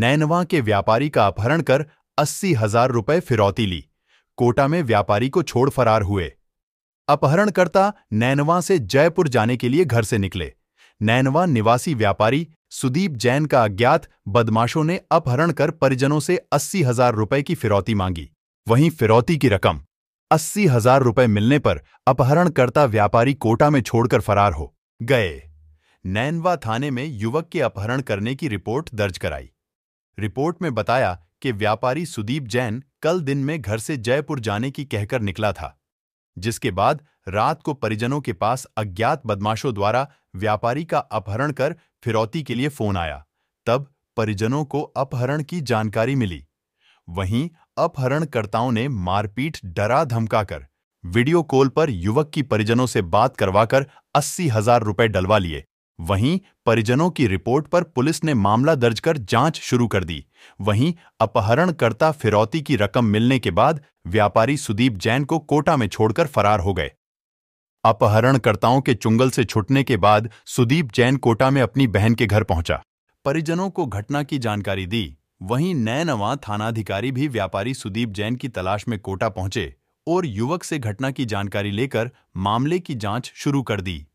नैनवा के व्यापारी का अपहरण कर अस्सी हजार रुपये फिरौती ली कोटा में व्यापारी को छोड़ फरार हुए अपहरणकर्ता नैनवा से जयपुर जाने के लिए घर से निकले नैनवा निवासी व्यापारी सुदीप जैन का अज्ञात बदमाशों ने अपहरण कर परिजनों से अस्सी हजार रुपये की फिरौती मांगी वहीं फिरौती की रकम अस्सी हजार रुपये मिलने पर अपहरणकर्ता व्यापारी कोटा में छोड़कर फरार हो गए नैनवा थाने में युवक के अपहरण करने की रिपोर्ट दर्ज कराई रिपोर्ट में बताया कि व्यापारी सुदीप जैन कल दिन में घर से जयपुर जाने की कहकर निकला था जिसके बाद रात को परिजनों के पास अज्ञात बदमाशों द्वारा व्यापारी का अपहरण कर फिरौती के लिए फोन आया तब परिजनों को अपहरण की जानकारी मिली वहीं अपहरणकर्ताओं ने मारपीट डरा धमकाकर वीडियो कॉल पर युवक की परिजनों से बात करवाकर अस्सी हजार रुपये डलवा लिए वहीं परिजनों की रिपोर्ट पर पुलिस ने मामला दर्ज कर जांच शुरू कर दी वहीं अपहरणकर्ता फिरौती की रकम मिलने के बाद व्यापारी सुदीप जैन को कोटा में छोड़कर फरार हो गए अपहरणकर्ताओं के चुंगल से छुटने के बाद सुदीप जैन कोटा में अपनी बहन के घर पहुंचा परिजनों को घटना की जानकारी दी वहीं नैनवा थानाधिकारी भी व्यापारी सुदीप जैन की तलाश में कोटा पहुंचे और युवक से घटना की जानकारी लेकर मामले की जांच शुरू कर दी